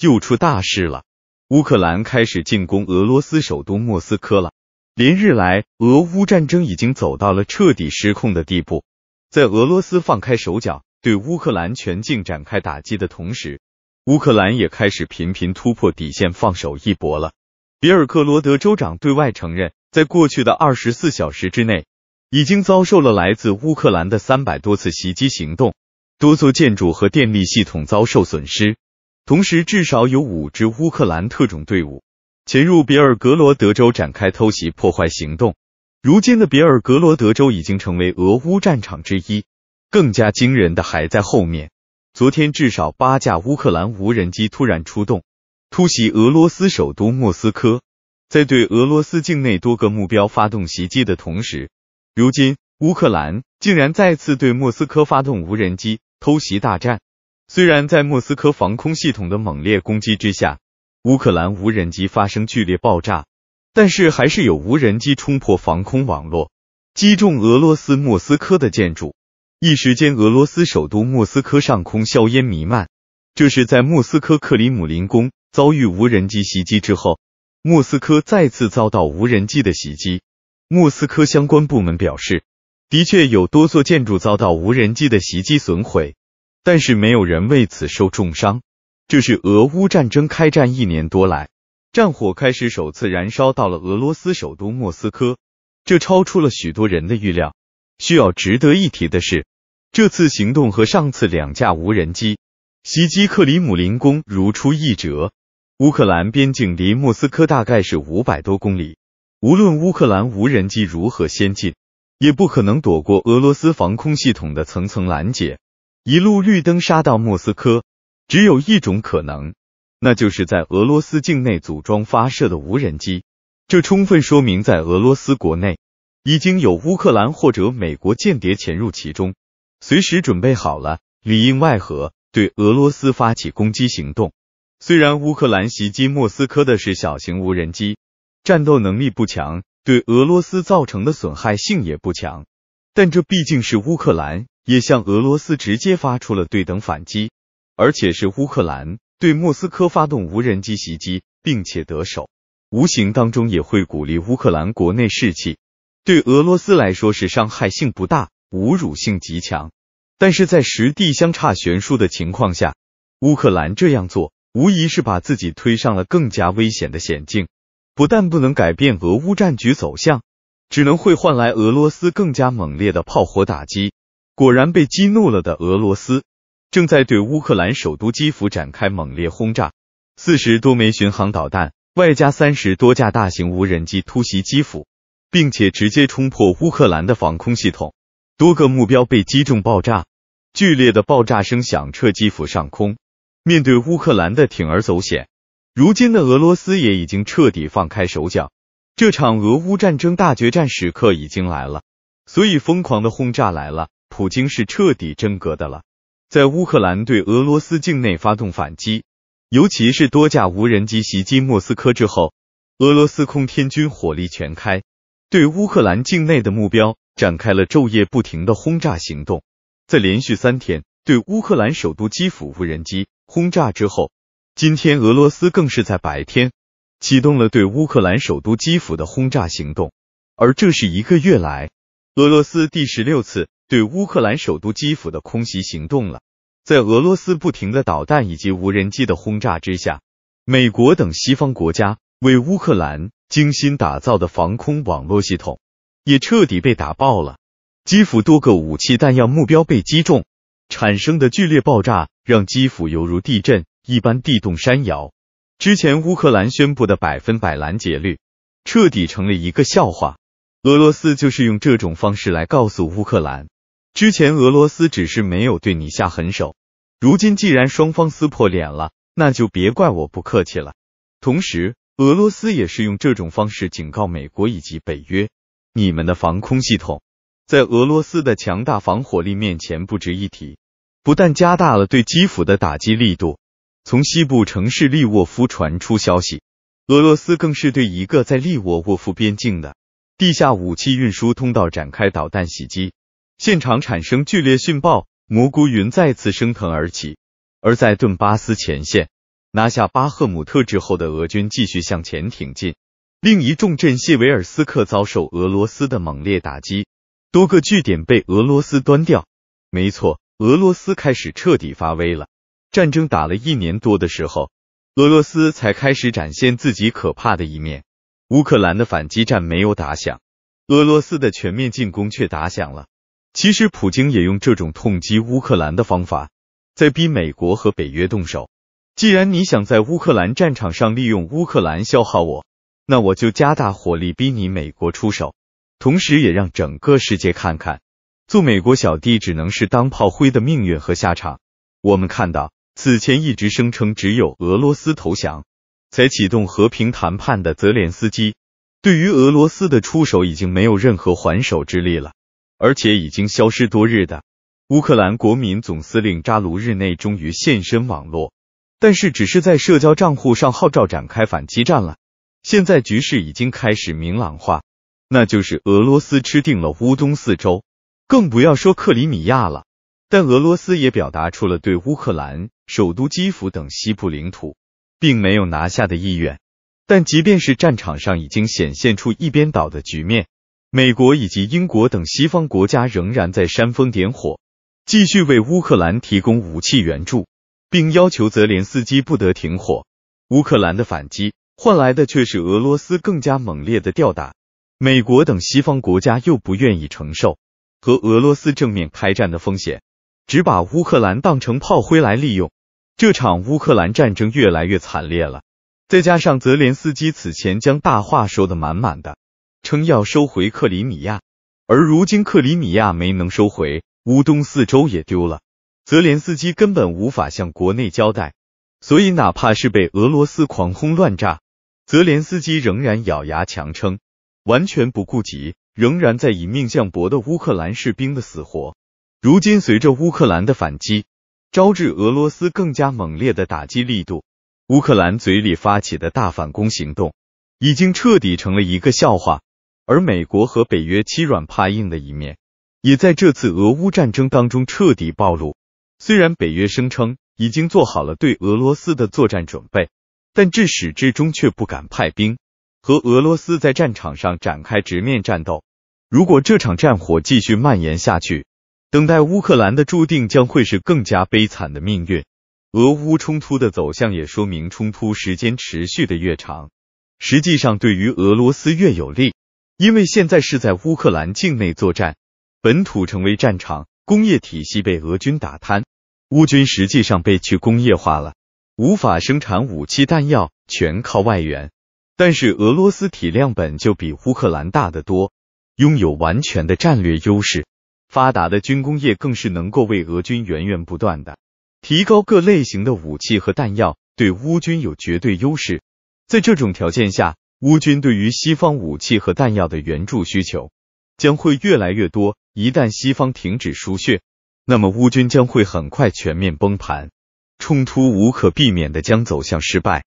又出大事了！乌克兰开始进攻俄罗斯首都莫斯科了。连日来，俄乌战争已经走到了彻底失控的地步。在俄罗斯放开手脚对乌克兰全境展开打击的同时，乌克兰也开始频频突破底线，放手一搏了。比尔克罗德州长对外承认，在过去的二十四小时之内，已经遭受了来自乌克兰的三百多次袭击行动，多座建筑和电力系统遭受损失。同时，至少有五支乌克兰特种队伍潜入别尔格罗德州展开偷袭破坏行动。如今的别尔格罗德州已经成为俄乌战场之一。更加惊人的还在后面。昨天，至少八架乌克兰无人机突然出动，突袭俄罗斯首都莫斯科，在对俄罗斯境内多个目标发动袭击的同时，如今乌克兰竟然再次对莫斯科发动无人机偷袭大战。虽然在莫斯科防空系统的猛烈攻击之下，乌克兰无人机发生剧烈爆炸，但是还是有无人机冲破防空网络，击中俄罗斯莫斯科的建筑。一时间，俄罗斯首都莫斯科上空硝烟弥漫。这是在莫斯科克里姆林宫遭遇无人机袭击之后，莫斯科再次遭到无人机的袭击。莫斯科相关部门表示，的确有多座建筑遭到无人机的袭击损毁。但是没有人为此受重伤。这是俄乌战争开战一年多来，战火开始首次燃烧到了俄罗斯首都莫斯科，这超出了许多人的预料。需要值得一提的是，这次行动和上次两架无人机袭击克里姆林宫如出一辙。乌克兰边境离莫斯科大概是五百多公里，无论乌克兰无人机如何先进，也不可能躲过俄罗斯防空系统的层层拦截。一路绿灯杀到莫斯科，只有一种可能，那就是在俄罗斯境内组装发射的无人机。这充分说明，在俄罗斯国内已经有乌克兰或者美国间谍潜入其中，随时准备好了里应外合，对俄罗斯发起攻击行动。虽然乌克兰袭击莫斯科的是小型无人机，战斗能力不强，对俄罗斯造成的损害性也不强，但这毕竟是乌克兰。也向俄罗斯直接发出了对等反击，而且是乌克兰对莫斯科发动无人机袭击，并且得手，无形当中也会鼓励乌克兰国内士气。对俄罗斯来说是伤害性不大，侮辱性极强。但是在实地相差悬殊的情况下，乌克兰这样做无疑是把自己推上了更加危险的险境，不但不能改变俄乌战局走向，只能会换来俄罗斯更加猛烈的炮火打击。果然被激怒了的俄罗斯，正在对乌克兰首都基辅展开猛烈轰炸，四十多枚巡航导弹外加三十多架大型无人机突袭基辅，并且直接冲破乌克兰的防空系统，多个目标被击中爆炸，剧烈的爆炸声响彻基辅上空。面对乌克兰的铤而走险，如今的俄罗斯也已经彻底放开手脚，这场俄乌战争大决战时刻已经来了，所以疯狂的轰炸来了。普京是彻底真格的了，在乌克兰对俄罗斯境内发动反击，尤其是多架无人机袭击莫斯科之后，俄罗斯空天军火力全开，对乌克兰境内的目标展开了昼夜不停的轰炸行动。在连续三天对乌克兰首都基辅无人机轰炸之后，今天俄罗斯更是在白天启动了对乌克兰首都基辅的轰炸行动，而这是一个月来俄罗斯第十六次。对乌克兰首都基辅的空袭行动了，在俄罗斯不停的导弹以及无人机的轰炸之下，美国等西方国家为乌克兰精心打造的防空网络系统也彻底被打爆了。基辅多个武器弹药目标被击中，产生的剧烈爆炸让基辅犹如地震一般地动山摇。之前乌克兰宣布的百分百拦截率，彻底成了一个笑话。俄罗斯就是用这种方式来告诉乌克兰。之前俄罗斯只是没有对你下狠手，如今既然双方撕破脸了，那就别怪我不客气了。同时，俄罗斯也是用这种方式警告美国以及北约：你们的防空系统在俄罗斯的强大防火力面前不值一提。不但加大了对基辅的打击力度，从西部城市利沃夫传出消息，俄罗斯更是对一个在利沃沃夫边境的地下武器运输通道展开导弹袭击。现场产生剧烈讯爆，蘑菇云再次升腾而起。而在顿巴斯前线，拿下巴赫姆特之后的俄军继续向前挺进。另一重镇谢韦尔斯克遭受俄罗斯的猛烈打击，多个据点被俄罗斯端掉。没错，俄罗斯开始彻底发威了。战争打了一年多的时候，俄罗斯才开始展现自己可怕的一面。乌克兰的反击战没有打响，俄罗斯的全面进攻却打响了。其实，普京也用这种痛击乌克兰的方法，在逼美国和北约动手。既然你想在乌克兰战场上利用乌克兰消耗我，那我就加大火力逼你美国出手，同时也让整个世界看看，做美国小弟只能是当炮灰的命运和下场。我们看到，此前一直声称只有俄罗斯投降，才启动和平谈判的泽连斯基，对于俄罗斯的出手已经没有任何还手之力了。而且已经消失多日的乌克兰国民总司令扎卢日内终于现身网络，但是只是在社交账户上号召展开反击战了。现在局势已经开始明朗化，那就是俄罗斯吃定了乌东四周，更不要说克里米亚了。但俄罗斯也表达出了对乌克兰首都基辅等西部领土并没有拿下的意愿。但即便是战场上已经显现出一边倒的局面。美国以及英国等西方国家仍然在煽风点火，继续为乌克兰提供武器援助，并要求泽连斯基不得停火。乌克兰的反击换来的却是俄罗斯更加猛烈的吊打。美国等西方国家又不愿意承受和俄罗斯正面开战的风险，只把乌克兰当成炮灰来利用。这场乌克兰战争越来越惨烈了。再加上泽连斯基此前将大话说得满满的。称要收回克里米亚，而如今克里米亚没能收回，乌东四周也丢了，泽连斯基根本无法向国内交代，所以哪怕是被俄罗斯狂轰乱炸，泽连斯基仍然咬牙强撑，完全不顾及仍然在以命相搏的乌克兰士兵的死活。如今随着乌克兰的反击，招致俄罗斯更加猛烈的打击力度，乌克兰嘴里发起的大反攻行动已经彻底成了一个笑话。而美国和北约欺软怕硬的一面，也在这次俄乌战争当中彻底暴露。虽然北约声称已经做好了对俄罗斯的作战准备，但至始至终却不敢派兵和俄罗斯在战场上展开直面战斗。如果这场战火继续蔓延下去，等待乌克兰的注定将会是更加悲惨的命运。俄乌冲突的走向也说明，冲突时间持续的越长，实际上对于俄罗斯越有利。因为现在是在乌克兰境内作战，本土成为战场，工业体系被俄军打瘫，乌军实际上被去工业化了，无法生产武器弹药，全靠外援。但是俄罗斯体量本就比乌克兰大得多，拥有完全的战略优势，发达的军工业更是能够为俄军源源不断的提高各类型的武器和弹药，对乌军有绝对优势。在这种条件下。乌军对于西方武器和弹药的援助需求将会越来越多。一旦西方停止输血，那么乌军将会很快全面崩盘，冲突无可避免的将走向失败。